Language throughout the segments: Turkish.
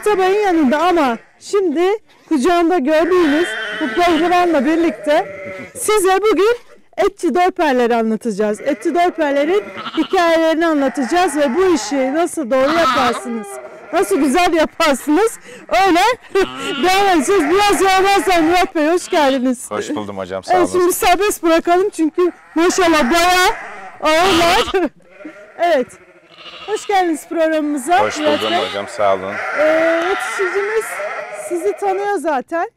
Aytabay'ın yanında ama şimdi kucağında gördüğünüz bu pehlivanla birlikte size bugün etçi dolperleri anlatacağız. Etçi dolperlerin hikayelerini anlatacağız ve bu işi nasıl doğru yaparsınız, nasıl güzel yaparsınız öyle devam edeceğiz. Biraz yavaşlar Murat Bey hoş geldiniz. Hoş buldum hocam sağ olun. Evet, şimdi serbest bırakalım çünkü maşallah bayağı ağırlar. evet. Hoş geldiniz programımıza. Hoş buldum Bey. hocam sağ olun. Ee, yetişicimiz sizi tanıyor zaten.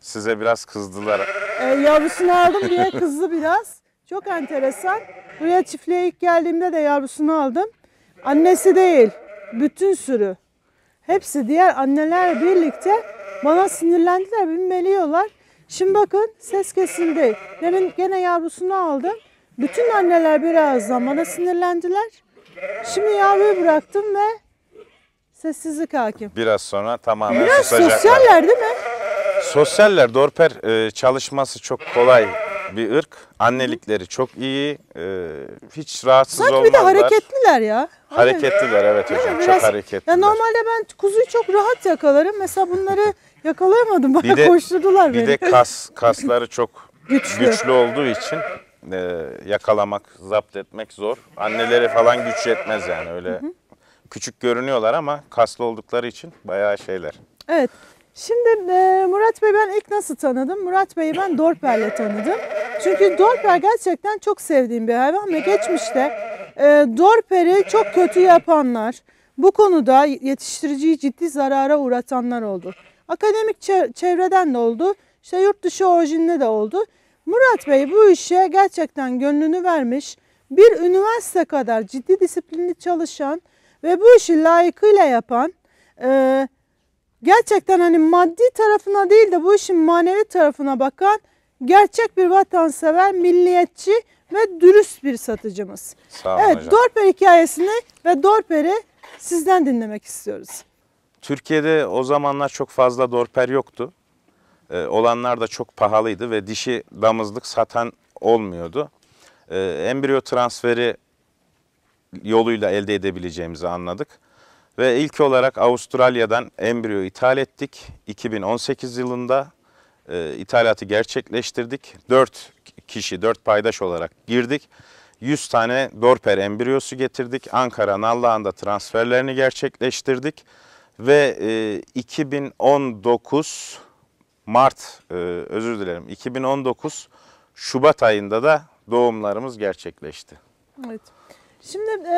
Size biraz kızdılar. Ee, yavrusunu aldım diye kızdı biraz. Çok enteresan. Buraya çiftliğe ilk geldiğimde de yavrusunu aldım. Annesi değil, bütün sürü. Hepsi diğer anneler birlikte bana sinirlendiler, bilmeliyorlar. Şimdi bakın ses kesildi. Demin gene yavrusunu aldım. Bütün anneler birazdan bana sinirlendiler. Şimdi yavruyu bıraktım ve sessizlik hakim. Biraz sonra tamamen Biraz susacaklar. sosyaller değil mi? Sosyaller Dorper e, çalışması çok kolay bir ırk. Annelikleri çok iyi. e, Hiç rahatsız Sanki olmazlar. bir de hareketliler ya. Hani- Hareketliler evet hocam. Çok Biraz- hareketliler. Ya normalde ben kuzuyu çok rahat yakalarım. Mesela bunları yakalayamadım. Bana Bir de- koşturdular beni. Bir de kas kasları çok güçlü. olduğu için e, yakalamak, zapt etmek zor. Annelere falan güç yetmez yani öyle hı hı. küçük görünüyorlar ama kaslı oldukları için bayağı şeyler. Evet. Şimdi e, Murat Bey ben ilk nasıl tanıdım? Murat Bey'i ben Dorper'le tanıdım. Çünkü Dorper gerçekten çok sevdiğim bir hayvan ve geçmişte e, Dorper'i çok kötü yapanlar, bu konuda yetiştiriciyi ciddi zarara uğratanlar oldu. Akademik çevreden de oldu, işte yurt dışı orijinde de oldu. Murat Bey bu işe gerçekten gönlünü vermiş, bir üniversite kadar ciddi disiplinli çalışan ve bu işi layıkıyla yapan, e, gerçekten hani maddi tarafına değil de bu işin manevi tarafına bakan gerçek bir vatansever, milliyetçi ve dürüst bir satıcımız. Sağ olun evet, hocam. Dorper hikayesini ve Dorper'i sizden dinlemek istiyoruz. Türkiye'de o zamanlar çok fazla Dorper yoktu. Ee, olanlar da çok pahalıydı ve dişi damızlık satan olmuyordu. Ee, embriyo transferi yoluyla elde edebileceğimizi anladık. Ve ilk olarak Avustralya'dan embriyo ithal ettik. 2018 yılında e, ithalatı gerçekleştirdik. 4 kişi, 4 paydaş olarak girdik. 100 tane Dorper embriyosu getirdik. Ankara Nallıhan'da transferlerini gerçekleştirdik. Ve e, 2019 Mart, e, özür dilerim 2019 Şubat ayında da doğumlarımız gerçekleşti. Evet. Şimdi e,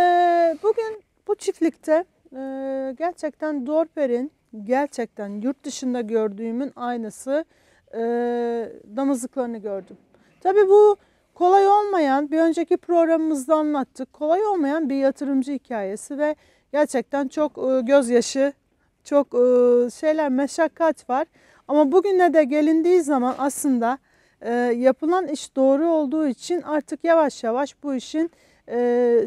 bugün bu çiftlikte e, gerçekten Dorper'in gerçekten yurt dışında gördüğümün aynısı e, damızlıklarını gördüm. Tabii bu kolay olmayan bir önceki programımızda anlattık. Kolay olmayan bir yatırımcı hikayesi ve gerçekten çok e, gözyaşı, çok e, şeyler meşakkat var. Ama bugüne de gelindiği zaman aslında e, yapılan iş doğru olduğu için artık yavaş yavaş bu işin e,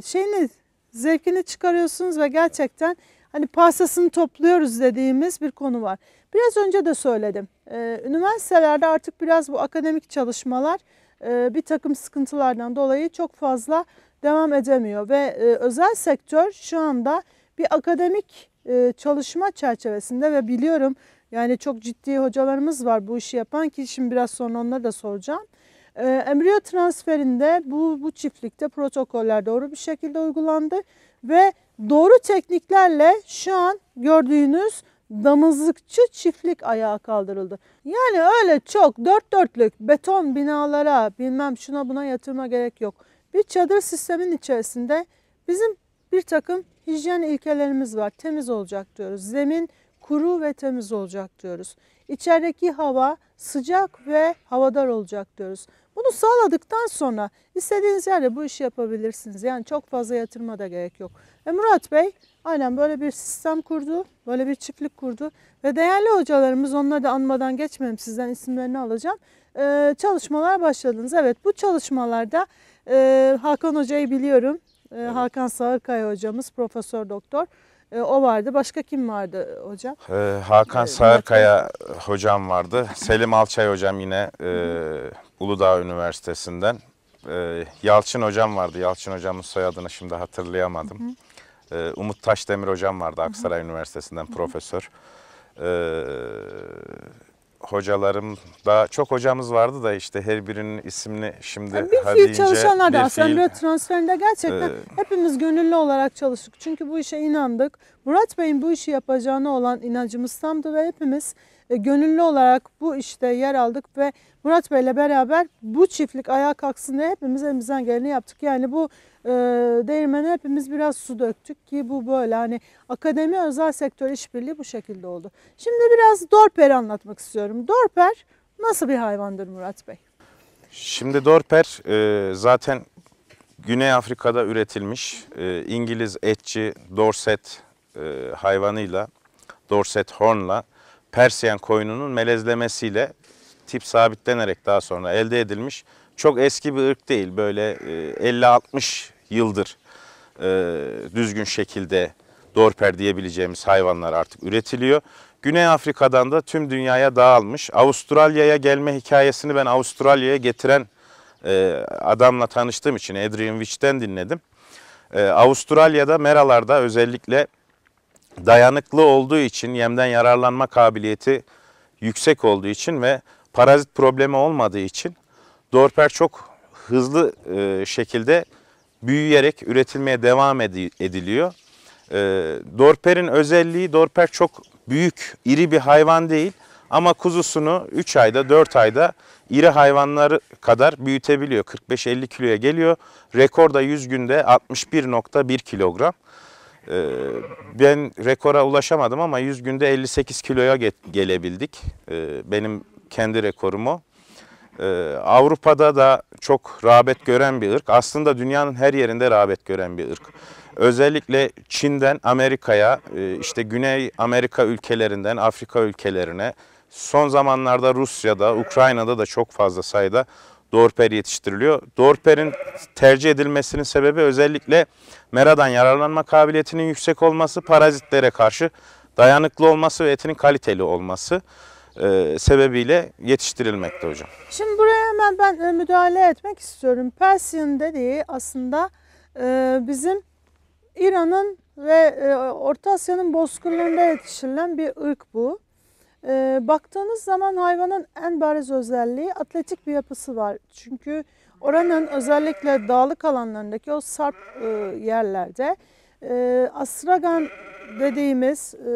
şeyini zevkini çıkarıyorsunuz ve gerçekten hani pastasını topluyoruz dediğimiz bir konu var. Biraz önce de söyledim. E, üniversitelerde artık biraz bu akademik çalışmalar e, bir takım sıkıntılardan dolayı çok fazla devam edemiyor ve e, özel sektör şu anda bir akademik e, çalışma çerçevesinde ve biliyorum yani çok ciddi hocalarımız var bu işi yapan ki şimdi biraz sonra onları da soracağım. E, embriyo transferinde bu, bu çiftlikte protokoller doğru bir şekilde uygulandı ve doğru tekniklerle şu an gördüğünüz damızlıkçı çiftlik ayağa kaldırıldı. Yani öyle çok dört dörtlük beton binalara bilmem şuna buna yatırma gerek yok. Bir çadır sistemin içerisinde bizim bir takım hijyen ilkelerimiz var. Temiz olacak diyoruz. Zemin kuru ve temiz olacak diyoruz. İçerideki hava sıcak ve havadar olacak diyoruz. Bunu sağladıktan sonra istediğiniz yerde bu işi yapabilirsiniz. Yani çok fazla yatırma da gerek yok. Ve Murat Bey aynen böyle bir sistem kurdu, böyle bir çiftlik kurdu. Ve değerli hocalarımız, onları da anmadan geçmeyeyim sizden isimlerini alacağım. Ee, çalışmalar başladınız. Evet bu çalışmalarda e, Hakan Hoca'yı biliyorum. Ee, evet. Hakan Sağırkaya hocamız, profesör doktor. E, o vardı. Başka kim vardı hocam? Ee, Hakan Sağırkaya hocam vardı. Selim Alçay hocam yine e, Uludağ Üniversitesi'nden. E, Yalçın hocam vardı. Yalçın hocamın soyadını şimdi hatırlayamadım. Hı hı. E, Umut Taşdemir hocam vardı Aksaray Üniversitesi'nden profesör. Ee, hocalarım da çok hocamız vardı da işte her birinin ismini şimdi yani bir fiil çalışanlar da aslında fiil... transferinde gerçekten ee, hepimiz gönüllü olarak çalıştık. Çünkü bu işe inandık. Murat Bey'in bu işi yapacağına olan inancımız tamdı ve hepimiz e, gönüllü olarak bu işte yer aldık ve Murat Bey'le beraber bu çiftlik ayağa kalksın diye hepimiz elimizden geleni yaptık. Yani bu e, değirmene hepimiz biraz su döktük ki bu böyle hani akademi özel sektör işbirliği bu şekilde oldu. Şimdi biraz dorperi anlatmak istiyorum. Dorper nasıl bir hayvandır Murat Bey? Şimdi dorper e, zaten Güney Afrika'da üretilmiş e, İngiliz etçi dorset e, hayvanıyla, dorset hornla Persiyen koyununun melezlemesiyle tip sabitlenerek daha sonra elde edilmiş çok eski bir ırk değil. Böyle 50-60 e, yıldır e, düzgün şekilde dorper diyebileceğimiz hayvanlar artık üretiliyor. Güney Afrika'dan da tüm dünyaya dağılmış. Avustralya'ya gelme hikayesini ben Avustralya'ya getiren e, adamla tanıştığım için Adrian Wich'ten dinledim. Avustralya'da meralarda özellikle dayanıklı olduğu için yemden yararlanma kabiliyeti yüksek olduğu için ve parazit problemi olmadığı için Dorper çok hızlı e, şekilde büyüyerek üretilmeye devam ediliyor. E, dorper'in özelliği dorper çok büyük, iri bir hayvan değil ama kuzusunu 3 ayda 4 ayda iri hayvanları kadar büyütebiliyor. 45-50 kiloya geliyor. Rekorda 100 günde 61.1 kilogram. Ee, ben rekora ulaşamadım ama 100 günde 58 kiloya gelebildik. Ee, benim kendi rekorum o. Ee, Avrupa'da da çok rağbet gören bir ırk. Aslında dünyanın her yerinde rağbet gören bir ırk. Özellikle Çin'den Amerika'ya, e, işte Güney Amerika ülkelerinden Afrika ülkelerine, son zamanlarda Rusya'da, Ukrayna'da da çok fazla sayıda dorper yetiştiriliyor. Dorperin tercih edilmesinin sebebi özellikle meradan yararlanma kabiliyetinin yüksek olması, parazitlere karşı dayanıklı olması ve etinin kaliteli olması e, sebebiyle yetiştirilmekte hocam. Şimdi buraya hemen ben e, müdahale etmek istiyorum. Persian dediği aslında e, bizim İran'ın ve e, Orta Asya'nın bozkırlarında yetiştirilen bir ırk bu. E, baktığınız zaman hayvanın en bariz özelliği atletik bir yapısı var. Çünkü oranın özellikle dağlık alanlarındaki o sarp e, yerlerde e, astragan dediğimiz e,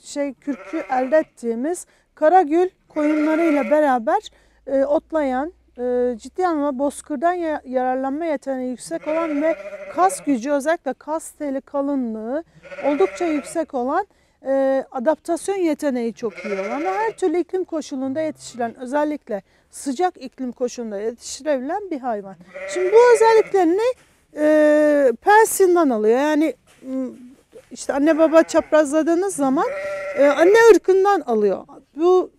şey kürkü elde ettiğimiz Karagül koyunlarıyla beraber e, otlayan, e, ciddi anlamda bozkırdan yararlanma yeteneği yüksek olan ve kas gücü özellikle kas teli kalınlığı oldukça yüksek olan e, adaptasyon yeteneği çok iyi olan ve her türlü iklim koşulunda yetişilen özellikle sıcak iklim koşulunda yetiştirebilen bir hayvan. Şimdi bu özelliklerini e, Persin'den alıyor. Yani işte anne baba çaprazladığınız zaman e, anne ırkından alıyor. Bu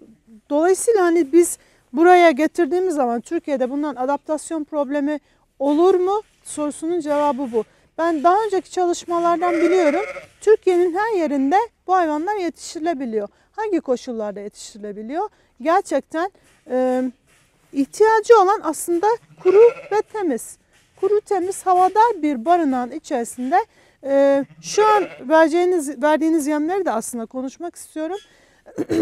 dolayısıyla hani biz buraya getirdiğimiz zaman Türkiye'de bundan adaptasyon problemi olur mu sorusunun cevabı bu. Ben daha önceki çalışmalardan biliyorum. Türkiye'nin her yerinde bu hayvanlar yetiştirilebiliyor. Hangi koşullarda yetiştirilebiliyor? Gerçekten e, ihtiyacı olan aslında kuru ve temiz. Kuru temiz havadar bir barınağın içerisinde e, şu an vereceğiniz, verdiğiniz yemleri de aslında konuşmak istiyorum.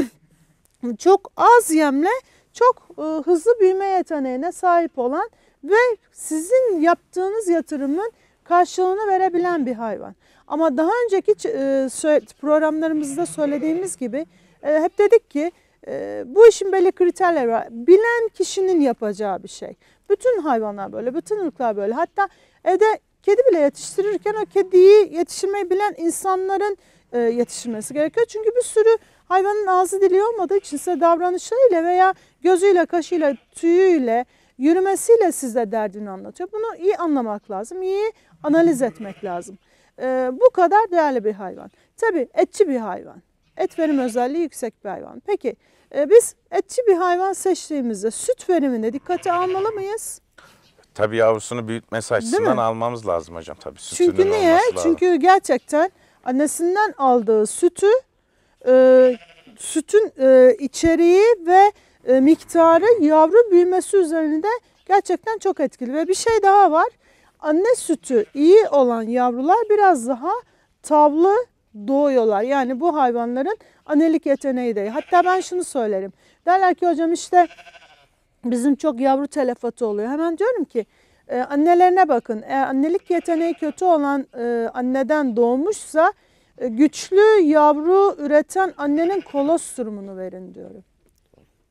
çok az yemle çok e, hızlı büyüme yeteneğine sahip olan ve sizin yaptığınız yatırımın karşılığını verebilen bir hayvan. Ama daha önceki e, programlarımızda söylediğimiz gibi e, hep dedik ki bu işin belli kriterleri var. Bilen kişinin yapacağı bir şey. Bütün hayvanlar böyle, bütün ırklar böyle. Hatta evde kedi bile yetiştirirken o kediyi yetiştirmeyi bilen insanların yetiştirmesi gerekiyor. Çünkü bir sürü Hayvanın ağzı dili olmadığı için size davranışıyla veya gözüyle, kaşıyla, tüyüyle, yürümesiyle size derdini anlatıyor. Bunu iyi anlamak lazım, iyi analiz etmek lazım. Ee, bu kadar değerli bir hayvan. Tabii etçi bir hayvan. Et verim özelliği yüksek bir hayvan. Peki e, biz etçi bir hayvan seçtiğimizde süt verimini dikkate almalı mıyız? Tabii yavrusunu büyütmesi açısından almamız lazım hocam tabii. Sütünün Çünkü niye? Çünkü gerçekten annesinden aldığı sütü e, sütün e, içeriği ve e, miktarı yavru büyümesi üzerinde gerçekten çok etkili. Ve bir şey daha var. Anne sütü iyi olan yavrular biraz daha tavlı doğuyorlar. Yani bu hayvanların annelik yeteneği de. Hatta ben şunu söylerim. Derler ki hocam işte bizim çok yavru telefatı oluyor. Hemen diyorum ki e, annelerine bakın. Eğer annelik yeteneği kötü olan e, anneden doğmuşsa e, güçlü yavru üreten annenin kolostrumunu verin diyorum.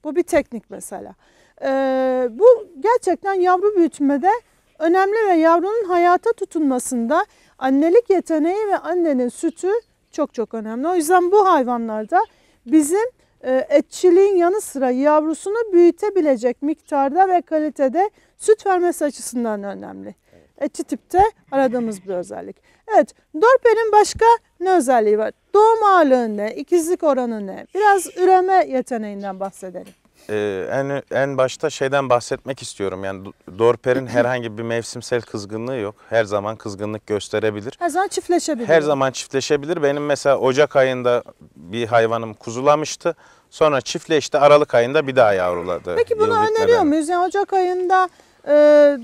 Bu bir teknik mesela. Ee, bu gerçekten yavru büyütmede önemli ve yavrunun hayata tutunmasında annelik yeteneği ve annenin sütü çok çok önemli. O yüzden bu hayvanlarda bizim e, etçiliğin yanı sıra yavrusunu büyütebilecek miktarda ve kalitede süt vermesi açısından önemli etçi tipte aradığımız bir özellik. Evet, dörtbenin başka ne özelliği var? Doğum ağırlığı ne? ikizlik oranı ne? Biraz üreme yeteneğinden bahsedelim. Ee, en, en başta şeyden bahsetmek istiyorum. Yani Dorper'in herhangi bir mevsimsel kızgınlığı yok. Her zaman kızgınlık gösterebilir. Her zaman çiftleşebilir. Her zaman çiftleşebilir. Benim mesela Ocak ayında bir hayvanım kuzulamıştı. Sonra çiftleşti. Aralık ayında bir daha yavruladı. Peki bunu öneriyor bitmeden. muyuz? Yani Ocak ayında e,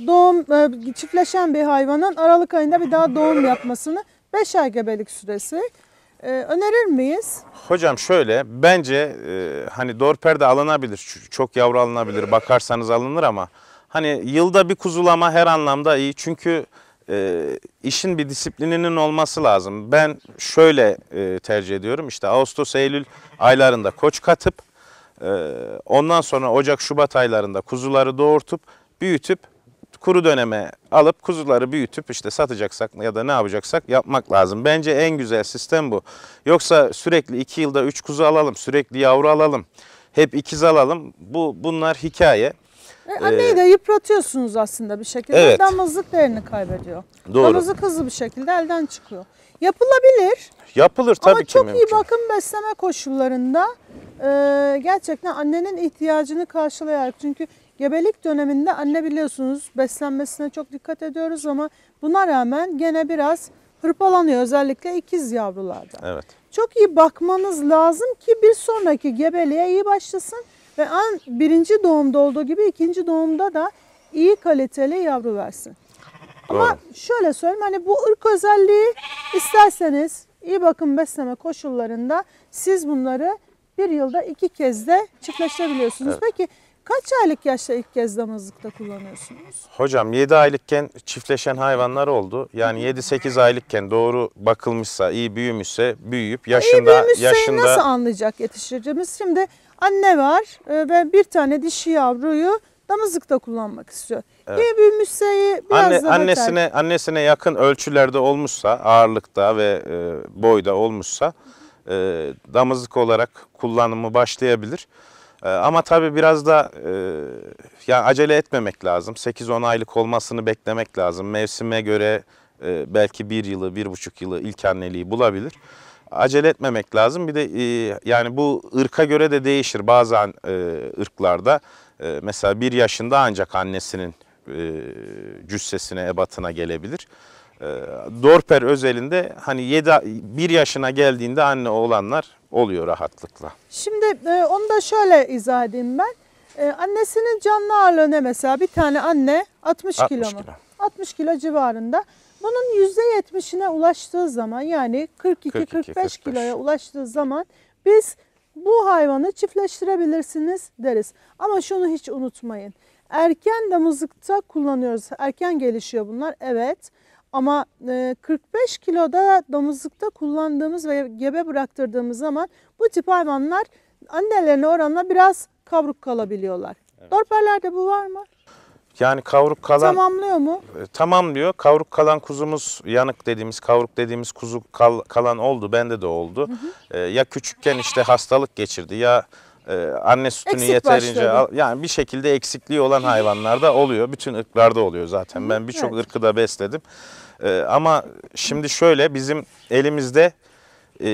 doğum e, çiftleşen bir hayvanın Aralık ayında bir daha doğum yapmasını 5 ay gebelik süresi. E, önerir miyiz? Hocam şöyle bence e, hani dorperde alınabilir. Çok yavru alınabilir. Bakarsanız alınır ama hani yılda bir kuzulama her anlamda iyi. Çünkü işin bir disiplininin olması lazım. Ben şöyle tercih ediyorum. işte Ağustos, Eylül aylarında koç katıp ondan sonra Ocak, Şubat aylarında kuzuları doğurtup büyütüp kuru döneme alıp kuzuları büyütüp işte satacaksak ya da ne yapacaksak yapmak lazım. Bence en güzel sistem bu. Yoksa sürekli 2 yılda 3 kuzu alalım, sürekli yavru alalım, hep ikiz alalım. Bu bunlar hikaye. E, anneyi de yıpratıyorsunuz aslında bir şekilde. Evet. Damızlık değerini kaybediyor. Doğru. Damızlık hızlı bir şekilde elden çıkıyor. Yapılabilir. Yapılır tabii ki Ama ki çok mümkün. iyi bakım besleme koşullarında e, gerçekten annenin ihtiyacını karşılayarak. Çünkü Gebelik döneminde anne biliyorsunuz beslenmesine çok dikkat ediyoruz ama buna rağmen gene biraz hırpalanıyor özellikle ikiz yavrularda. Evet. Çok iyi bakmanız lazım ki bir sonraki gebeliğe iyi başlasın ve an birinci doğumda olduğu gibi ikinci doğumda da iyi kaliteli yavru versin. Ama Doğru. şöyle söyleyeyim hani bu ırk özelliği isterseniz iyi bakım besleme koşullarında siz bunları bir yılda iki kez de çiftleştirebiliyorsunuz. Evet. Peki Kaç aylık yaşta ilk kez damızlıkta kullanıyorsunuz? Hocam 7 aylıkken çiftleşen hayvanlar oldu. Yani 7-8 aylıkken doğru bakılmışsa, iyi büyümüşse büyüyüp e, yaşında... İyi büyümüşse yaşında... nasıl anlayacak yetiştiricimiz? Şimdi anne var e, ve bir tane dişi yavruyu damızlıkta kullanmak istiyor. Evet. İyi büyümüşse biraz Anne, daha annesine tercih. annesine yakın ölçülerde olmuşsa, ağırlıkta ve e, boyda olmuşsa e, damızlık olarak kullanımı başlayabilir. Ee, ama tabii biraz da e, yani acele etmemek lazım. 8-10 aylık olmasını beklemek lazım. Mevsime göre e, belki bir yılı, bir buçuk yılı ilk anneliği bulabilir. Acele etmemek lazım. Bir de e, yani bu ırka göre de değişir. Bazen e, ırklarda mesela bir yaşında ancak annesinin e, cüssesine, ebatına gelebilir. Ee, Dorper özelinde hani 7 1 yaşına geldiğinde anne olanlar oluyor rahatlıkla. Şimdi e, onu da şöyle izah edeyim ben. E, annesinin canlı ağırlığı ne mesela bir tane anne 60, 60 kilo mu? Kilo. 60 kilo civarında. Bunun %70'ine ulaştığı zaman yani 42-45 kiloya ulaştığı zaman biz bu hayvanı çiftleştirebilirsiniz deriz. Ama şunu hiç unutmayın. Erken damızlıkta kullanıyoruz. Erken gelişiyor bunlar. Evet. Ama 45 e, kiloda domuzlukta kullandığımız ve gebe bıraktırdığımız zaman bu tip hayvanlar annelerine oranla biraz kavruk kalabiliyorlar. Evet. Dorperlerde bu var mı? Yani kavruk kalan... Tamamlıyor mu? E, tamam diyor. Kavruk kalan kuzumuz, yanık dediğimiz, kavruk dediğimiz kuzu kal, kalan oldu. Bende de oldu. Hı hı. E, ya küçükken işte hastalık geçirdi ya e, anne sütünü Eksik yeterince al, yani bir şekilde eksikliği olan hayvanlarda oluyor. Bütün ırklarda oluyor zaten. Ben birçok evet. ırkı da besledim. E, ama şimdi şöyle bizim elimizde e,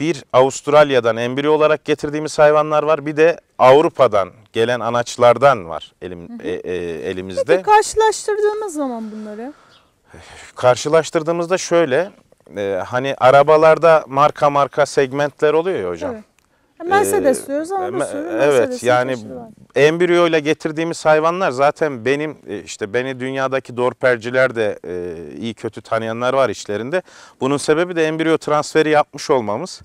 bir Avustralya'dan embriyo olarak getirdiğimiz hayvanlar var. Bir de Avrupa'dan gelen anaçlardan var elim, e, e, elimizde. Peki karşılaştırdığımız zaman bunları? Karşılaştırdığımızda şöyle e, hani arabalarda marka marka segmentler oluyor ya hocam. Evet. Mercedes ee, diyoruz ama bir sürü Evet yani embriyo ile getirdiğimiz hayvanlar zaten benim e, işte beni dünyadaki dorperciler de e, iyi kötü tanıyanlar var işlerinde. Bunun sebebi de embriyo transferi yapmış olmamız.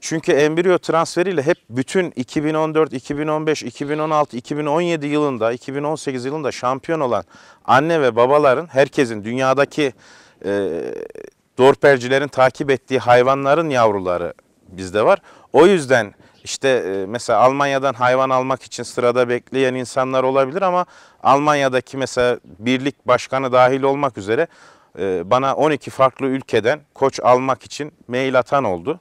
Çünkü embriyo transferiyle hep bütün 2014, 2015, 2016, 2017 yılında, 2018 yılında şampiyon olan anne ve babaların herkesin dünyadaki e, dorpercilerin takip ettiği hayvanların yavruları bizde var. O yüzden işte e, mesela Almanya'dan hayvan almak için sırada bekleyen insanlar olabilir ama Almanya'daki mesela birlik başkanı dahil olmak üzere e, bana 12 farklı ülkeden koç almak için mail atan oldu.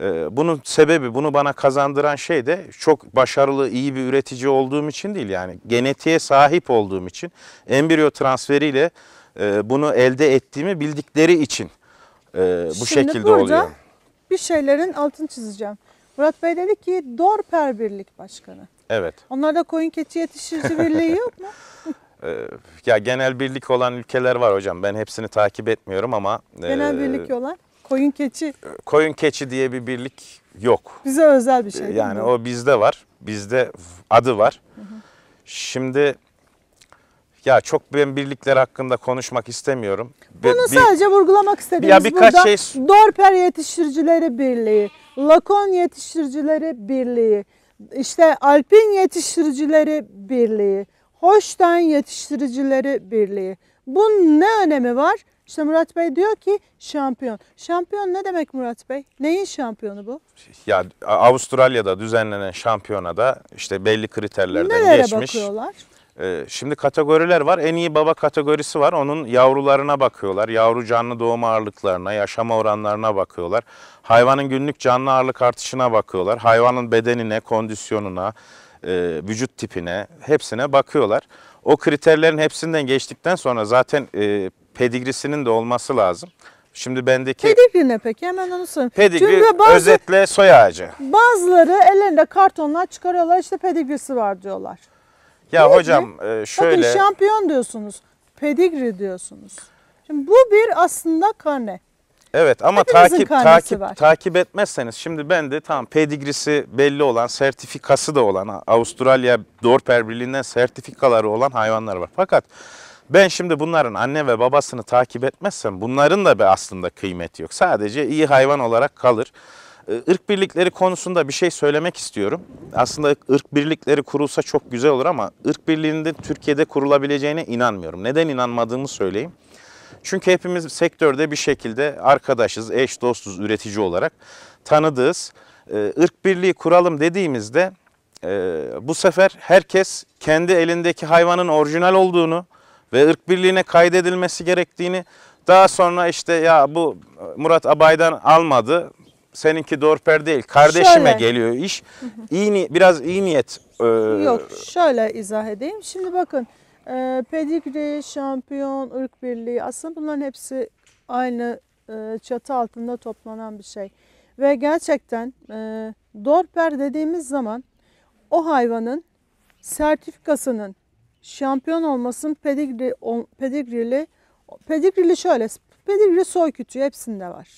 E, bunun sebebi, bunu bana kazandıran şey de çok başarılı, iyi bir üretici olduğum için değil yani genetiğe sahip olduğum için embriyo transferiyle bunu elde ettiğimi bildikleri için bu Şimdi şekilde burada bir şeylerin altını çizeceğim. Murat Bey dedi ki Dorper Birlik Başkanı. Evet. Onlarda koyun keçi yetiştirici birliği yok mu? Ee, ya genel birlik olan ülkeler var hocam. Ben hepsini takip etmiyorum ama. E, genel e, birlik olan koyun keçi. E, koyun keçi diye bir birlik yok. Bize özel bir şey. E, yani o bizde var. Bizde adı var. Hı hı. Şimdi ya çok ben birlikler hakkında konuşmak istemiyorum. Bunu bir, sadece vurgulamak istedim. ya birkaç şey... Dorper Yetiştiricileri Birliği, Lakon Yetiştiricileri Birliği, işte Alpin Yetiştiricileri Birliği, Hoştan Yetiştiricileri Birliği. Bunun ne önemi var? İşte Murat Bey diyor ki şampiyon. Şampiyon ne demek Murat Bey? Neyin şampiyonu bu? Ya Avustralya'da düzenlenen şampiyonada işte belli kriterlerden Nelere geçmiş. Nelere bakıyorlar? Ee, şimdi kategoriler var. En iyi baba kategorisi var. Onun yavrularına bakıyorlar. Yavru canlı doğum ağırlıklarına, yaşama oranlarına bakıyorlar. Hayvanın günlük canlı ağırlık artışına bakıyorlar. Hayvanın bedenine, kondisyonuna, e, vücut tipine hepsine bakıyorlar. O kriterlerin hepsinden geçtikten sonra zaten e, pedigrisinin de olması lazım. Şimdi bendeki... Pedigri ne peki? Hemen onu sorayım. Pedigri bazı, özetle soy ağacı. Bazıları ellerinde kartonlar çıkarıyorlar işte pedigrisi var diyorlar. Ya Değil hocam e, şöyle. Bakın şampiyon diyorsunuz. Pedigri diyorsunuz. Şimdi bu bir aslında karne. Evet ama takip takip var. takip etmezseniz şimdi ben de tamam pedigrisi belli olan, sertifikası da olan, Avustralya Dorper Birliği'nden sertifikaları olan hayvanlar var. Fakat ben şimdi bunların anne ve babasını takip etmezsem bunların da bir aslında kıymeti yok. Sadece iyi hayvan olarak kalır. Irk ee, birlikleri konusunda bir şey söylemek istiyorum. Aslında ırk birlikleri kurulsa çok güzel olur ama ırk birliğinde Türkiye'de kurulabileceğine inanmıyorum. Neden inanmadığımı söyleyeyim. Çünkü hepimiz sektörde bir şekilde arkadaşız, eş, dostuz, üretici olarak tanıdığız. Irk ee, birliği kuralım dediğimizde e, bu sefer herkes kendi elindeki hayvanın orijinal olduğunu ve ırk birliğine kaydedilmesi gerektiğini daha sonra işte ya bu Murat Abay'dan almadı seninki dorper değil. Kardeşime şöyle. geliyor iş. İyi, biraz iyi niyet. E... Yok şöyle izah edeyim. Şimdi bakın e, pedigri, şampiyon, ırk birliği aslında bunların hepsi aynı e, çatı altında toplanan bir şey. Ve gerçekten e, dorper dediğimiz zaman o hayvanın sertifikasının şampiyon olmasının pedigree, pedigrili, pedigrili şöyle, pedigree soy kütüğü hepsinde var.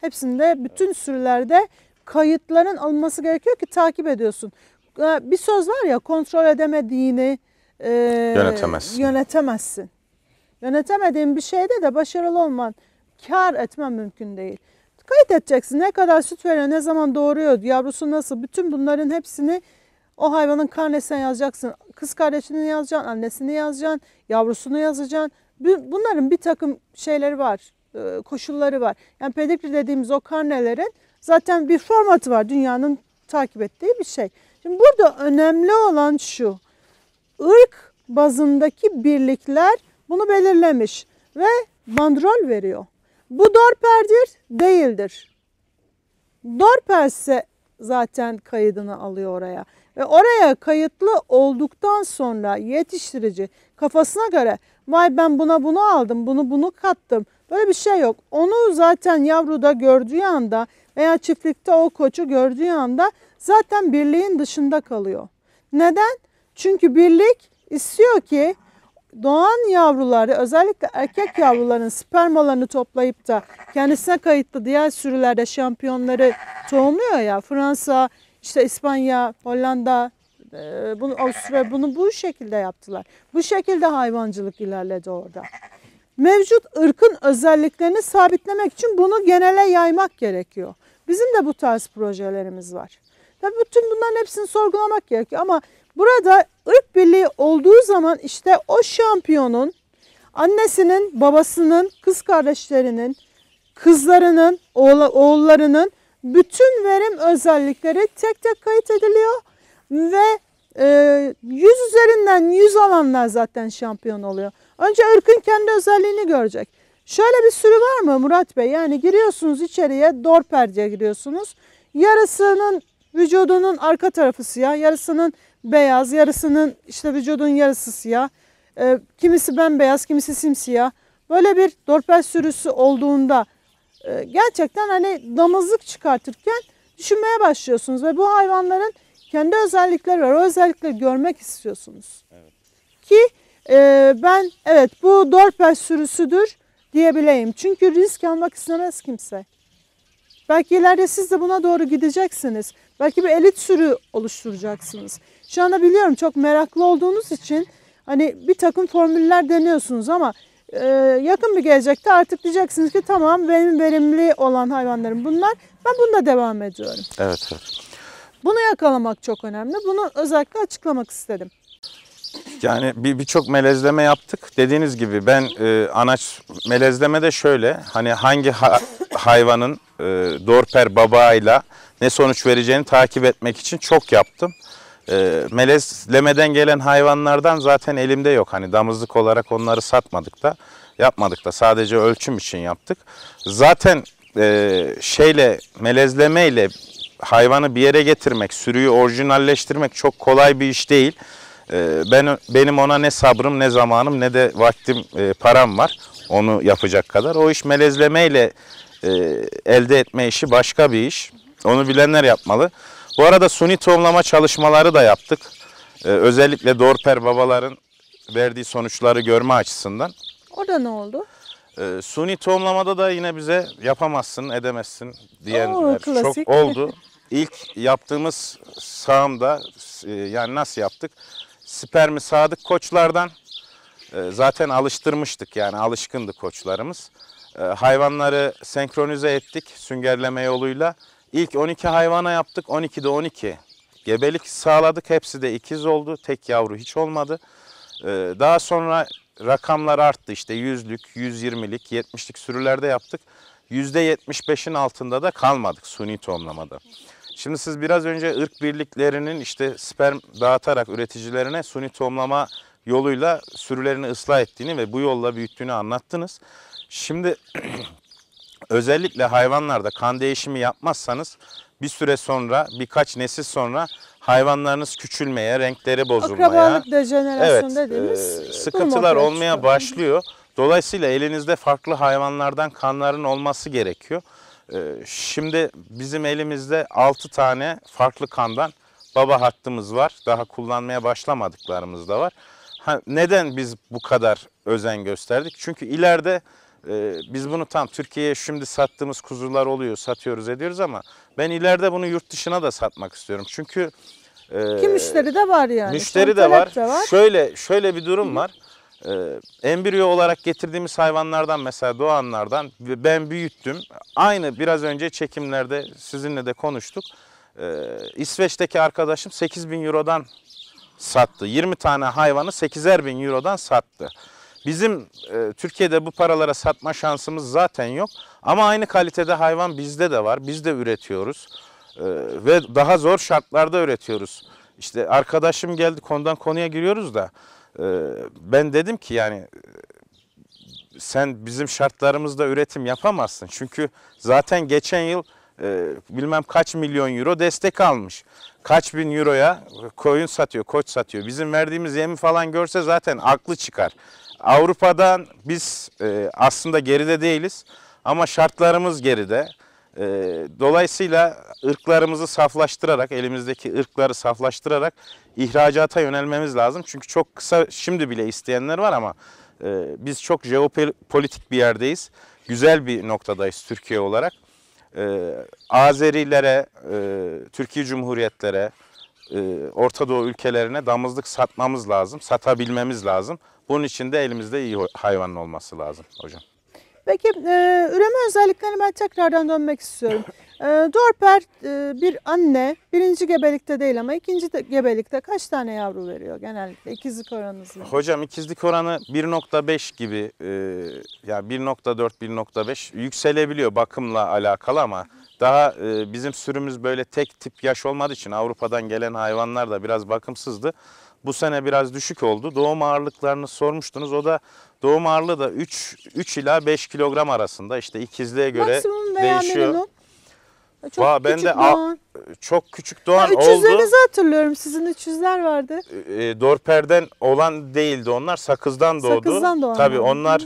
Hepsinde bütün sürülerde kayıtların alınması gerekiyor ki takip ediyorsun. Bir söz var ya kontrol edemediğini e, yönetemezsin. yönetemezsin. Yönetemediğin bir şeyde de başarılı olman, kar etmen mümkün değil. Kayıt edeceksin ne kadar süt veriyor, ne zaman doğuruyor, yavrusu nasıl bütün bunların hepsini o hayvanın karnesine yazacaksın. Kız kardeşini yazacaksın, annesini yazacaksın, yavrusunu yazacaksın. Bunların bir takım şeyleri var, e, koşulları var. Yani pedigree dediğimiz o karnelerin zaten bir formatı var dünyanın takip ettiği bir şey. Şimdi burada önemli olan şu. ırk bazındaki birlikler bunu belirlemiş ve bandrol veriyor. Bu Dorper'dir, değildir. Dorperse zaten kaydını alıyor oraya. Ve oraya kayıtlı olduktan sonra yetiştirici kafasına göre vay ben buna bunu aldım, bunu bunu kattım.'' Böyle bir şey yok. Onu zaten yavruda gördüğü anda veya çiftlikte o koçu gördüğü anda zaten birliğin dışında kalıyor. Neden? Çünkü birlik istiyor ki doğan yavruları özellikle erkek yavruların spermalarını toplayıp da kendisine kayıtlı diğer sürülerde şampiyonları tohumluyor ya Fransa, işte İspanya, Hollanda, e, bunu Avusturya bunu bu şekilde yaptılar. Bu şekilde hayvancılık ilerledi orada mevcut ırkın özelliklerini sabitlemek için bunu genele yaymak gerekiyor. Bizim de bu tarz projelerimiz var. Tabii bütün bunların hepsini sorgulamak gerekiyor ama burada ırk birliği olduğu zaman işte o şampiyonun annesinin, babasının, kız kardeşlerinin, kızlarının, oğullarının bütün verim özellikleri tek tek kayıt ediliyor ve 100 e, üzerinden 100 alanlar zaten şampiyon oluyor. Önce ırkın kendi özelliğini görecek. Şöyle bir sürü var mı Murat Bey? Yani giriyorsunuz içeriye, dorperce giriyorsunuz. Yarısının vücudunun arka tarafı siyah, yarısının beyaz, yarısının işte vücudun yarısı siyah. E, kimisi bembeyaz, kimisi simsiyah. Böyle bir dorper sürüsü olduğunda e, gerçekten hani damızlık çıkartırken düşünmeye başlıyorsunuz ve bu hayvanların kendi özellikleri var. O özellikleri görmek istiyorsunuz. Evet. Ki ee, ben evet bu Dorpes sürüsüdür diyebileyim. Çünkü risk almak istemez kimse. Belki ileride siz de buna doğru gideceksiniz. Belki bir elit sürü oluşturacaksınız. Şu anda biliyorum çok meraklı olduğunuz için hani bir takım formüller deniyorsunuz ama e, yakın bir gelecekte artık diyeceksiniz ki tamam benim verimli olan hayvanlarım bunlar. Ben bununla devam ediyorum. Evet. evet. Bunu yakalamak çok önemli. Bunu özellikle açıklamak istedim. Yani bir birçok melezleme yaptık. Dediğiniz gibi ben e, anaç melezleme de şöyle hani hangi ha, hayvanın e, dorper babağıyla ne sonuç vereceğini takip etmek için çok yaptım. E, melezlemeden gelen hayvanlardan zaten elimde yok. Hani damızlık olarak onları satmadık da yapmadık da sadece ölçüm için yaptık. Zaten e, şeyle melezlemeyle hayvanı bir yere getirmek, sürüyü orijinalleştirmek çok kolay bir iş değil. Ee, ben benim ona ne sabrım ne zamanım ne de vaktim e, param var onu yapacak kadar. O iş melezlemeyle e, elde etme işi başka bir iş. Onu bilenler yapmalı. Bu arada suni tohumlama çalışmaları da yaptık. Ee, özellikle Dorper babaların verdiği sonuçları görme açısından. Orada ne oldu? E, suni tohumlamada da yine bize yapamazsın, edemezsin diyenler Oo, çok oldu. İlk yaptığımız sahamda e, yani nasıl yaptık? Spermi Sadık koçlardan ee, zaten alıştırmıştık yani alışkındı koçlarımız. Ee, hayvanları senkronize ettik süngerleme yoluyla. İlk 12 hayvana yaptık 12'de 12. Gebelik sağladık hepsi de ikiz oldu tek yavru hiç olmadı. Ee, daha sonra rakamlar arttı işte 100'lük, 120'lik, 70'lik sürülerde yaptık. %75'in altında da kalmadık suni tohumlamada. Şimdi siz biraz önce ırk birliklerinin işte sperm dağıtarak üreticilerine suni tohumlama yoluyla sürülerini ıslah ettiğini ve bu yolla büyüttüğünü anlattınız. Şimdi özellikle hayvanlarda kan değişimi yapmazsanız bir süre sonra birkaç nesil sonra hayvanlarınız küçülmeye, renkleri bozulmaya, akrabalık dejenerasyonu evet, dediğimiz e, sıkıntılar olmaya başlıyor. Dolayısıyla elinizde farklı hayvanlardan kanların olması gerekiyor. Ee, şimdi bizim elimizde 6 tane farklı kandan baba hattımız var. Daha kullanmaya başlamadıklarımız da var. Ha, neden biz bu kadar özen gösterdik? Çünkü ileride e, biz bunu tam Türkiye'ye şimdi sattığımız kuzular oluyor, satıyoruz ediyoruz ama ben ileride bunu yurt dışına da satmak istiyorum. Çünkü e, ki müşteri de var yani. Müşteri de var. de var. Şöyle şöyle bir durum Hı -hı. var. Ee, embriyo olarak getirdiğimiz hayvanlardan mesela doğanlardan ben büyüttüm. Aynı biraz önce çekimlerde sizinle de konuştuk. Ee, İsveç'teki arkadaşım 8 bin Euro'dan sattı. 20 tane hayvanı 8'er bin Euro'dan sattı. Bizim e, Türkiye'de bu paralara satma şansımız zaten yok. Ama aynı kalitede hayvan bizde de var. Biz de üretiyoruz. E, ve daha zor şartlarda üretiyoruz. İşte arkadaşım geldi konudan konuya giriyoruz da. Ee, ben dedim ki yani e, sen bizim şartlarımızda üretim yapamazsın. Çünkü zaten geçen yıl e, bilmem kaç milyon euro destek almış. Kaç bin euroya koyun satıyor, koç satıyor. Bizim verdiğimiz yemi falan görse zaten aklı çıkar. Avrupa'dan biz e, aslında geride değiliz ama şartlarımız geride. Ee, dolayısıyla ırklarımızı saflaştırarak, elimizdeki ırkları saflaştırarak ihracata yönelmemiz lazım. Çünkü çok kısa, şimdi bile isteyenler var ama e, biz çok jeopolitik bir yerdeyiz. Güzel bir noktadayız Türkiye olarak. Ee, Azerilere, e, Türkiye Cumhuriyetlere, e, Orta Doğu ülkelerine damızlık satmamız lazım, satabilmemiz lazım. Bunun için de elimizde iyi hayvanın olması lazım hocam. Peki e, üreme özelliklerine ben tekrardan dönmek istiyorum. E, Dorper e, bir anne birinci gebelikte değil ama ikinci de, gebelikte kaç tane yavru veriyor genellikle ikizlik oranınız Hocam ikizlik oranı 1.5 gibi e, yani 1.4 1.5 yükselebiliyor bakımla alakalı ama daha e, bizim sürümüz böyle tek tip yaş olmadığı için Avrupa'dan gelen hayvanlar da biraz bakımsızdı bu sene biraz düşük oldu. Doğum ağırlıklarını sormuştunuz. O da doğum ağırlığı da 3, 3 ila 5 kilogram arasında. İşte ikizliğe göre Maksimum veya değişiyor. minimum. Çok Vah, ben de doğan. çok küçük doğan oldu. 300'lerinizi hatırlıyorum. Sizin 300'ler vardı. E, e dorperden olan değildi onlar. Sakızdan doğdu. Sakızdan doğan Tabii var. onlar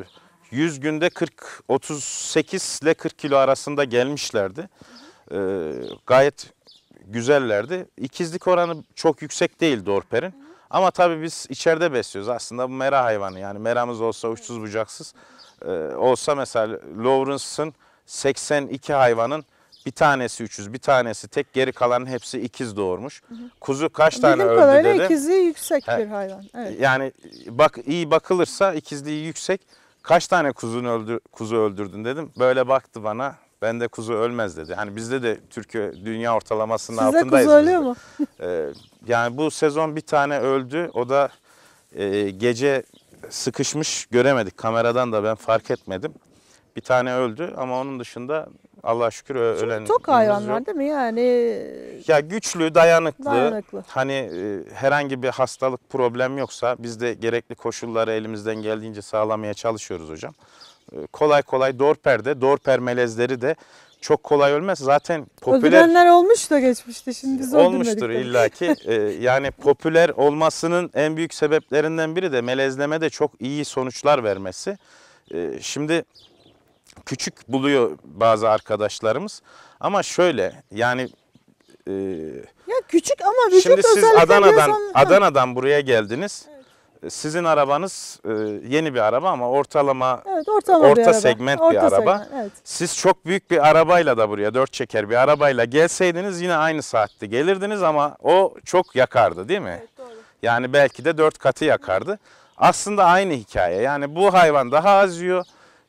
e, 100 günde 40 38 ile 40 kilo arasında gelmişlerdi. E, gayet güzellerdi. İkizlik oranı çok yüksek değil Dorper'in. Ama tabii biz içeride besliyoruz. Aslında bu mera hayvanı yani meramız olsa uçsuz bucaksız ee, olsa mesela Lawrence'ın 82 hayvanın bir tanesi 300, bir tanesi tek, geri kalanın hepsi ikiz doğurmuş. Kuzu kaç tane Bilim öldü dedim. ikizi yüksek ha, bir hayvan. Evet. Yani bak iyi bakılırsa ikizliği yüksek. Kaç tane kuzun öldür, kuzu öldürdün dedim. Böyle baktı bana. Ben de kuzu ölmez dedi. Hani bizde de Türkiye dünya ortalamasının Size altındayız. Size kuzu ölüyor mu? Ee, yani bu sezon bir tane öldü. O da e, gece sıkışmış göremedik. Kameradan da ben fark etmedim. Bir tane öldü ama onun dışında Allah şükür ölen çok hayvanlar değil mi yani? Ya güçlü, dayanıklı. dayanıklı. Hani e, herhangi bir hastalık problem yoksa biz de gerekli koşulları elimizden geldiğince sağlamaya çalışıyoruz hocam. Ee, kolay kolay dorper de dorper melezleri de çok kolay ölmez. Zaten popüler... Öldürenler olmuş da geçmişti. Şimdi biz Olmuştur illaki. ee, yani popüler olmasının en büyük sebeplerinden biri de melezleme de çok iyi sonuçlar vermesi. Ee, şimdi küçük buluyor bazı arkadaşlarımız. Ama şöyle yani... E, ya küçük ama Şimdi siz Adana'dan, Adana'dan buraya geldiniz. Sizin arabanız e, yeni bir araba ama ortalama, evet, ortalama orta bir araba. segment orta bir araba. Segment, evet. Siz çok büyük bir arabayla da buraya dört çeker bir arabayla gelseydiniz yine aynı saatte gelirdiniz ama o çok yakardı değil mi? Evet, doğru. Yani belki de dört katı yakardı. Aslında aynı hikaye. Yani bu hayvan daha az yiyor.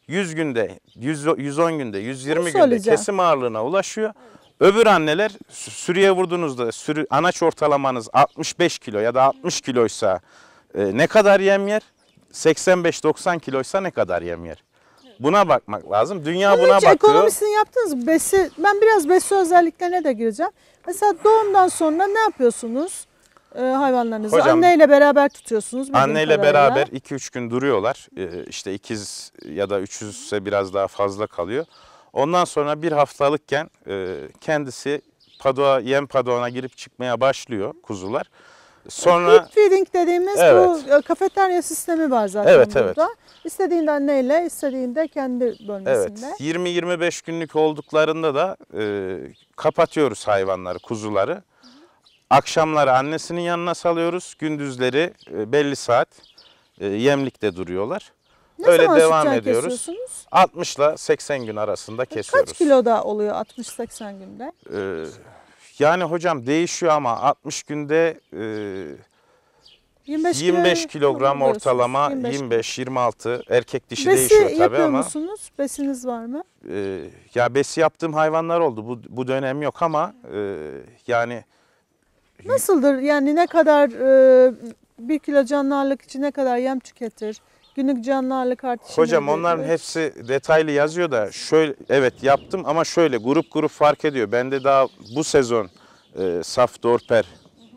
100 günde, 100, 110 günde, 120 Bunu günde kesim ağırlığına ulaşıyor. Öbür anneler sürüye vurduğunuzda sürü, anaç ortalamanız 65 kilo ya da 60 kiloysa e, ne kadar yem yer? 85-90 kiloysa ne kadar yem yer? Buna bakmak lazım. Dünya Bunun buna hiç bakıyor. ekonomisini yaptınız mı? Besi, ben biraz besi özelliklerine de gireceğim. Mesela doğumdan sonra ne yapıyorsunuz? Ee, hayvanlarınızı Hocam, anneyle beraber tutuyorsunuz. Anneyle kadarıyla. beraber 2-3 gün duruyorlar. Ee, işte ikiz ya da üçüzse biraz daha fazla kalıyor. Ondan sonra bir haftalıkken e, kendisi padova, yem padoğana girip çıkmaya başlıyor kuzular. Sonra Food feeding dediğimiz evet. bu e, kafeterya sistemi var zaten evet, burada. Evet. İstediğinde neyle, istediğinde kendi bölmesinde. Evet. 20-25 günlük olduklarında da e, kapatıyoruz hayvanları, kuzuları. Akşamları annesinin yanına salıyoruz. Gündüzleri e, belli saat e, yemlikte duruyorlar. Ne Öyle zaman devam ediyoruz. 60 ile 80 gün arasında e, kesiyoruz. Kaç kilo da oluyor 60-80 günde? Ee, yani hocam değişiyor ama 60 günde e, 25, 25 kilogram ortalama 25-26 erkek dişi Besi değişiyor tabii ama. Besi yapıyor musunuz? Besiniz var mı? E, ya besi yaptığım hayvanlar oldu. Bu, bu dönem yok ama e, yani. Nasıldır? Yani ne kadar e, bir kilo canlı için ne kadar yem tüketir? Günlük canlı ağırlık Hocam nedir? onların hepsi detaylı yazıyor da şöyle evet yaptım ama şöyle grup grup fark ediyor. Ben de daha bu sezon e, saf dorper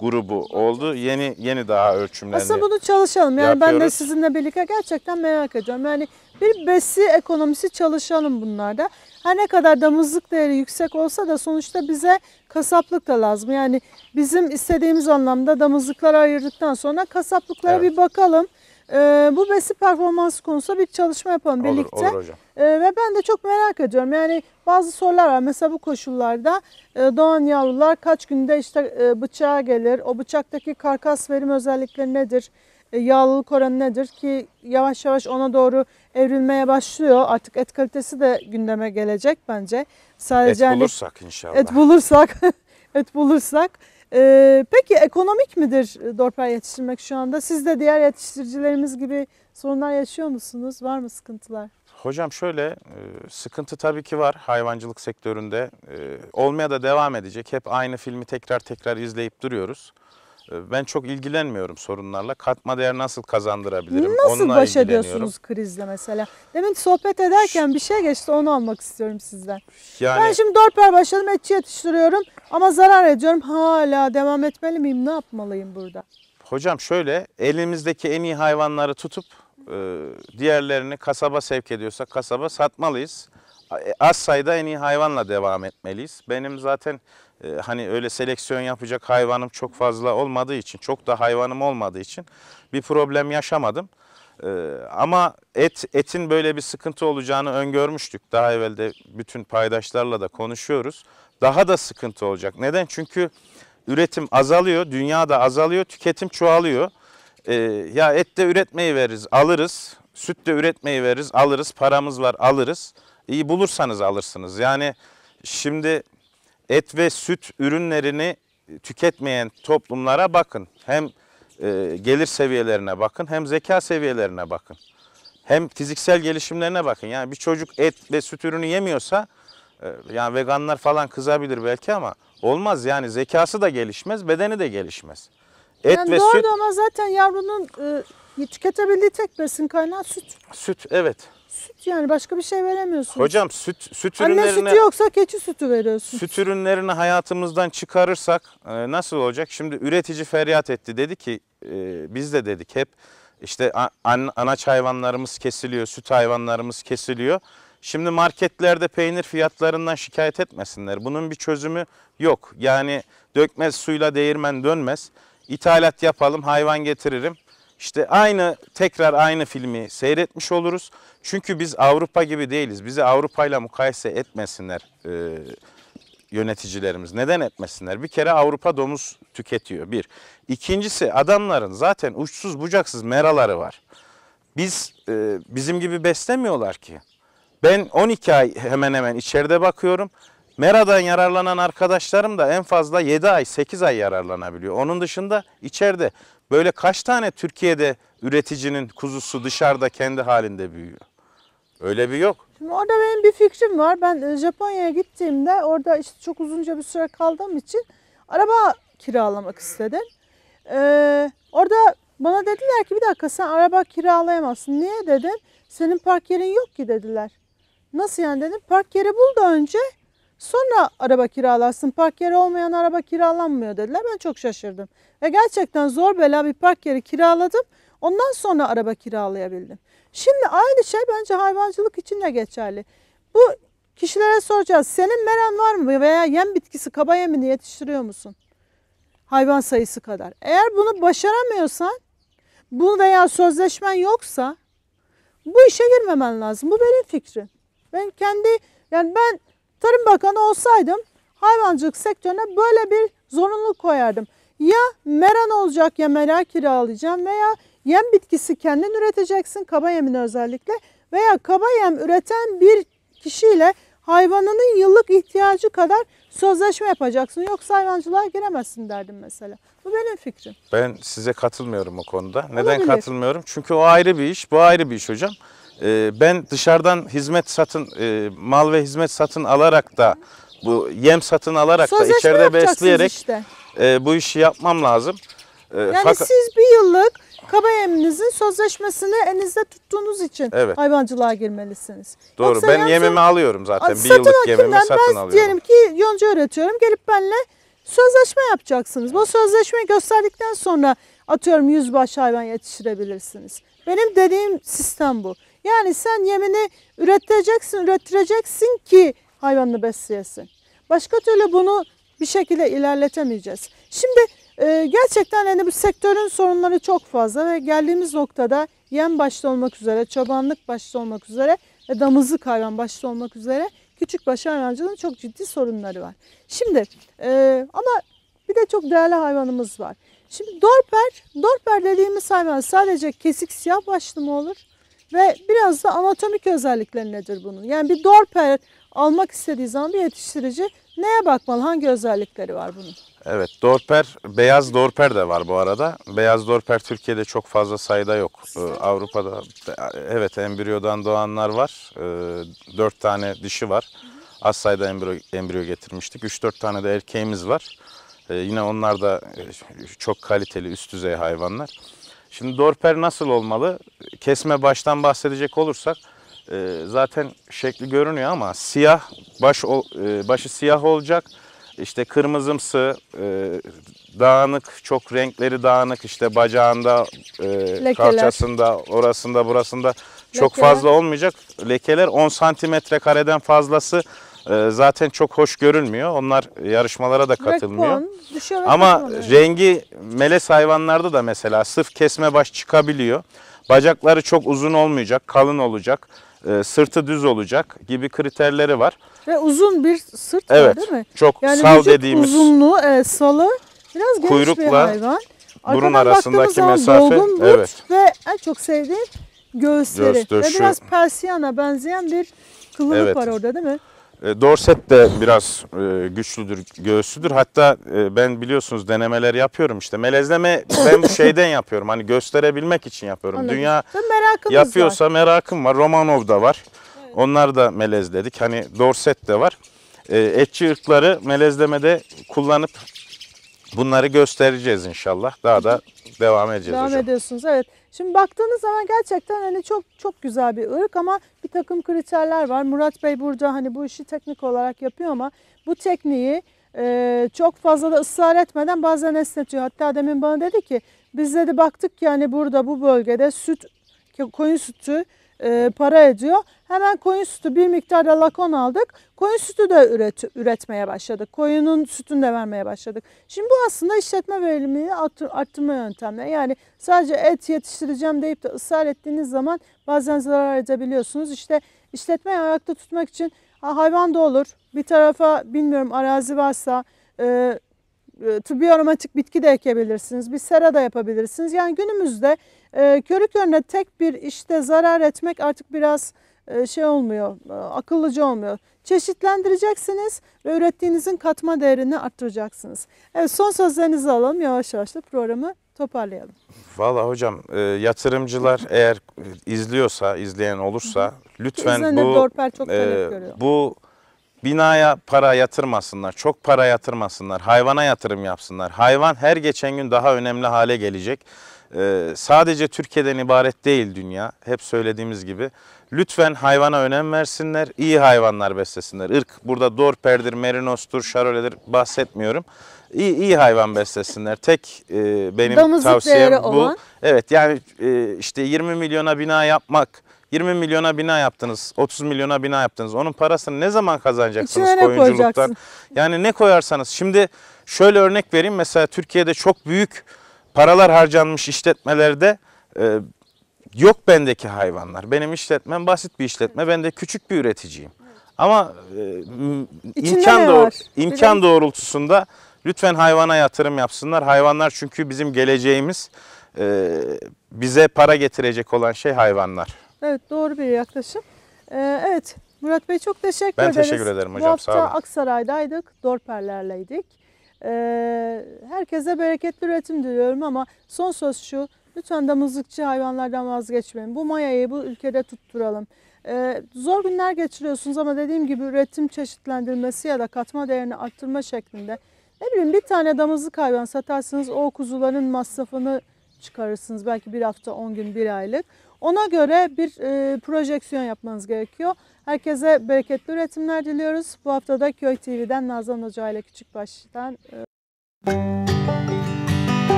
grubu oldu. Yeni yeni daha ölçümlendi. Aslında bunu çalışalım. Yani yapıyoruz. ben de sizinle birlikte gerçekten merak ediyorum. Yani bir besi ekonomisi çalışalım bunlarda. Her ne kadar damızlık değeri yüksek olsa da sonuçta bize kasaplık da lazım. Yani bizim istediğimiz anlamda damızlıkları ayırdıktan sonra kasaplıklara evet. bir bakalım. Ee, bu besi performansı konusunda bir çalışma yapalım olur, birlikte. Olur hocam. Ee, ve ben de çok merak ediyorum. Yani bazı sorular var. Mesela bu koşullarda e, doğan yavrular kaç günde işte e, bıçağa gelir? O bıçaktaki karkas verim özellikleri nedir? E, yağlılık oranı nedir ki yavaş yavaş ona doğru evrilmeye başlıyor. Artık et kalitesi de gündeme gelecek bence. Sadece et hani bulursak hani, inşallah. Et bulursak. et bulursak. Ee, peki ekonomik midir e, dorper yetiştirmek şu anda? Siz de diğer yetiştiricilerimiz gibi sorunlar yaşıyor musunuz? Var mı sıkıntılar? Hocam şöyle e, sıkıntı tabii ki var hayvancılık sektöründe. E, olmaya da devam edecek. Hep aynı filmi tekrar tekrar izleyip duruyoruz. Ee, ben çok ilgilenmiyorum sorunlarla. Katma değer nasıl kazandırabilirim? Nasıl Onunla baş ediyorsunuz krizle mesela? Demin sohbet ederken bir şey geçti onu almak istiyorum sizden. Yani, ben şimdi dört per başladım etçi yetiştiriyorum ama zarar ediyorum. Hala devam etmeli miyim? Ne yapmalıyım burada? Hocam şöyle elimizdeki en iyi hayvanları tutup e, diğerlerini kasaba sevk ediyorsak kasaba satmalıyız. E, az sayıda en iyi hayvanla devam etmeliyiz. Benim zaten ee, hani öyle seleksiyon yapacak hayvanım çok fazla olmadığı için, çok da hayvanım olmadığı için bir problem yaşamadım. Ee, ama et etin böyle bir sıkıntı olacağını öngörmüştük. Daha evvel de bütün paydaşlarla da konuşuyoruz. Daha da sıkıntı olacak. Neden? Çünkü üretim azalıyor, dünya da azalıyor, tüketim çoğalıyor. Ee, ya et de üretmeyi veririz, alırız. Süt de üretmeyi veririz, alırız. Paramız var, alırız. İyi bulursanız alırsınız. Yani şimdi et ve süt ürünlerini tüketmeyen toplumlara bakın. Hem e, gelir seviyelerine bakın hem zeka seviyelerine bakın. Hem fiziksel gelişimlerine bakın. Yani bir çocuk et ve süt ürünü yemiyorsa e, yani veganlar falan kızabilir belki ama olmaz yani zekası da gelişmez, bedeni de gelişmez. Et yani ve doğru süt ama zaten yavrunun e, tüketebildiği tek besin kaynağı süt. Süt evet. Süt yani başka bir şey veremiyorsun. Hocam süt süt ürünlerini Anne sütü yoksa keçi sütü veriyorsun. süt ürünlerini hayatımızdan çıkarırsak e, nasıl olacak? Şimdi üretici feryat etti. Dedi ki e, biz de dedik hep işte an- anaç hayvanlarımız kesiliyor, süt hayvanlarımız kesiliyor. Şimdi marketlerde peynir fiyatlarından şikayet etmesinler. Bunun bir çözümü yok. Yani dökmez suyla değirmen dönmez. İthalat yapalım, hayvan getiririm. İşte aynı tekrar aynı filmi seyretmiş oluruz. Çünkü biz Avrupa gibi değiliz. Bizi Avrupa ile mukayese etmesinler e, yöneticilerimiz. Neden etmesinler? Bir kere Avrupa domuz tüketiyor bir. İkincisi adamların zaten uçsuz bucaksız meraları var. Biz e, bizim gibi beslemiyorlar ki. Ben 12 ay hemen hemen içeride bakıyorum. Mera'dan yararlanan arkadaşlarım da en fazla 7 ay 8 ay yararlanabiliyor. Onun dışında içeride Böyle kaç tane Türkiye'de üreticinin kuzusu dışarıda kendi halinde büyüyor? Öyle bir yok. Şimdi orada benim bir fikrim var. Ben e, Japonya'ya gittiğimde orada işte çok uzunca bir süre kaldığım için araba kiralamak istedim. Ee, orada bana dediler ki bir dakika sen araba kiralayamazsın. Niye dedim. Senin park yerin yok ki dediler. Nasıl yani dedim. Park yeri bul da önce Sonra araba kiralarsın. Park yeri olmayan araba kiralanmıyor dediler. Ben çok şaşırdım. Ve gerçekten zor bela bir park yeri kiraladım. Ondan sonra araba kiralayabildim. Şimdi aynı şey bence hayvancılık için de geçerli. Bu kişilere soracağız. Senin meren var mı veya yem bitkisi kaba yemini yetiştiriyor musun? Hayvan sayısı kadar. Eğer bunu başaramıyorsan bu veya sözleşmen yoksa bu işe girmemen lazım. Bu benim fikrim. Ben kendi yani ben Tarım Bakanı olsaydım hayvancılık sektörüne böyle bir zorunluluk koyardım. Ya meran olacak ya mera kiralayacağım veya yem bitkisi kendin üreteceksin kaba yemin özellikle veya kaba yem üreten bir kişiyle hayvanının yıllık ihtiyacı kadar sözleşme yapacaksın. Yoksa hayvancılığa giremezsin derdim mesela. Bu benim fikrim. Ben size katılmıyorum o konuda. Neden Olabilir. katılmıyorum? Çünkü o ayrı bir iş, bu ayrı bir iş hocam. Ee, ben dışarıdan hizmet satın e, mal ve hizmet satın alarak da bu yem satın alarak Sözleşme da içeride besleyerek işte. E, bu işi yapmam lazım. Ee, yani fakat- siz bir yıllık kaba yeminizin sözleşmesini elinizde tuttuğunuz için Evet. hayvancılığa girmelisiniz. doğru Yoksa ben yemimi alıyorum zaten bir yıllık yemimi satın ben alıyorum. diyelim ki yonca üretiyorum. Gelip benimle sözleşme yapacaksınız. Bu sözleşmeyi gösterdikten sonra atıyorum yüzbaşı hayvan yetiştirebilirsiniz. Benim dediğim sistem bu. Yani sen yemini üreteceksin, ürettireceksin ki hayvanını besleyesin. Başka türlü bunu bir şekilde ilerletemeyeceğiz. Şimdi e, gerçekten yani bu sektörün sorunları çok fazla ve geldiğimiz noktada yem başta olmak üzere, çobanlık başta olmak üzere ve damızlık hayvan başta olmak üzere küçük baş hayvancılığın çok ciddi sorunları var. Şimdi e, ama bir de çok değerli hayvanımız var. Şimdi dorper, dorper dediğimiz hayvan sadece kesik siyah başlı mı olur? Ve biraz da anatomik özellikleri nedir bunun? Yani bir dorper almak istediği zaman bir yetiştirici neye bakmalı? Hangi özellikleri var bunun? Evet, dorper, beyaz dorper de var bu arada. Beyaz dorper Türkiye'de çok fazla sayıda yok. Ee, Avrupa'da evet embriyodan doğanlar var. Ee, dört tane dişi var. Az sayıda embriyo, embriyo getirmiştik. Üç dört tane de erkeğimiz var. Ee, yine onlar da e, çok kaliteli, üst düzey hayvanlar. Şimdi dorper nasıl olmalı? Kesme baştan bahsedecek olursak e, zaten şekli görünüyor ama siyah baş ol, e, başı siyah olacak. İşte kırmızımsı, e, dağınık, çok renkleri dağınık İşte bacağında, e, kalçasında, orasında, burasında çok Lekeler. fazla olmayacak. Lekeler 10 santimetre kareden fazlası ee, zaten çok hoş görünmüyor. Onlar yarışmalara da katılmıyor. Ama rengi melez hayvanlarda da mesela sırf kesme baş çıkabiliyor. Bacakları çok uzun olmayacak, kalın olacak, e, sırtı düz olacak gibi kriterleri var. Ve uzun bir sırt evet, var değil mi? Çok yani sal dediğimiz. uzunluğu, e, salı biraz geniş kuyrukla, bir hayvan. burun arasındaki mesafe. Dolgun evet. ve en çok sevdiğim göğüsleri. Göğüs Ve biraz Persiyana benzeyen bir kılıf evet. var orada değil mi? E, dorset de biraz e, güçlüdür, göğüslüdür. Hatta e, ben biliyorsunuz denemeler yapıyorum işte. Melezleme ben bu şeyden yapıyorum. Hani gösterebilmek için yapıyorum. Anladım. Dünya yapıyorsa var. merakım var. Romanov da var. Evet. Onlar da melezledik. Hani Dorset de var. Etçi ırkları melezlemede kullanıp Bunları göstereceğiz inşallah. Daha da devam edeceğiz devam hocam. ediyorsunuz evet. Şimdi baktığınız zaman gerçekten hani çok çok güzel bir ırk ama bir takım kriterler var. Murat Bey burada hani bu işi teknik olarak yapıyor ama bu tekniği e, çok fazla da ısrar etmeden bazen esnetiyor. Hatta demin bana dedi ki biz de baktık ki hani burada bu bölgede süt koyun sütü e, para ediyor. Hemen koyun sütü bir miktar da lakon aldık. Koyun sütü de üret, üretmeye başladık. Koyunun sütünü de vermeye başladık. Şimdi bu aslında işletme verimliliğini arttırma yöntemleri. Yani sadece et yetiştireceğim deyip de ısrar ettiğiniz zaman bazen zarar edebiliyorsunuz. İşte işletmeyi ayakta tutmak için hayvan da olur. Bir tarafa bilmiyorum arazi varsa e, e, tıbbi aromatik bitki de ekebilirsiniz. Bir sera da yapabilirsiniz. Yani günümüzde e, körü körüne tek bir işte zarar etmek artık biraz e, şey olmuyor, e, akıllıca olmuyor. Çeşitlendireceksiniz ve ürettiğinizin katma değerini arttıracaksınız. Evet son sözlerinizi alalım. Yavaş yavaş da programı toparlayalım. Valla hocam e, yatırımcılar eğer izliyorsa, izleyen olursa lütfen İzlenir, bu, e, bu binaya para yatırmasınlar, çok para yatırmasınlar, hayvana yatırım yapsınlar. Hayvan her geçen gün daha önemli hale gelecek. Ee, sadece Türkiye'den ibaret değil dünya. Hep söylediğimiz gibi. Lütfen hayvana önem versinler, iyi hayvanlar beslesinler. Irk burada Dorper'dir, Merinos'tur, Şarole'dir bahsetmiyorum. İyi, iyi hayvan beslesinler. Tek e, benim Damızlık tavsiyem bu. Olan. Evet yani e, işte 20 milyona bina yapmak, 20 milyona bina yaptınız, 30 milyona bina yaptınız. Onun parasını ne zaman kazanacaksınız İçine koyunculuktan? Yani ne koyarsanız. Şimdi şöyle örnek vereyim. Mesela Türkiye'de çok büyük paralar harcanmış işletmelerde e, yok bendeki hayvanlar. Benim işletmem basit bir işletme. Ben de küçük bir üreticiyim. Ama e, imkan, doğ imkan doğrultusunda lütfen hayvana yatırım yapsınlar. Hayvanlar çünkü bizim geleceğimiz. E, bize para getirecek olan şey hayvanlar. Evet doğru bir yaklaşım. Ee, evet Murat Bey çok teşekkür ben ederiz. Ben teşekkür ederim hocam. Bu hafta sağ olun. Aksaray'daydık. Dorperlerleydik. Ee, herkese bereketli üretim diliyorum ama son söz şu. Lütfen damızlıkçı hayvanlardan vazgeçmeyin. Bu mayayı bu ülkede tutturalım. Ee, zor günler geçiriyorsunuz ama dediğim gibi üretim çeşitlendirmesi ya da katma değerini arttırma şeklinde. Ne bileyim bir tane damızlık hayvan satarsınız o kuzuların masrafını çıkarırsınız. Belki bir hafta, on gün, bir aylık. Ona göre bir e, projeksiyon yapmanız gerekiyor. Herkese bereketli üretimler diliyoruz. Bu haftada Köy TV'den Nazan Hoca ile Küçükbaş'tan. E...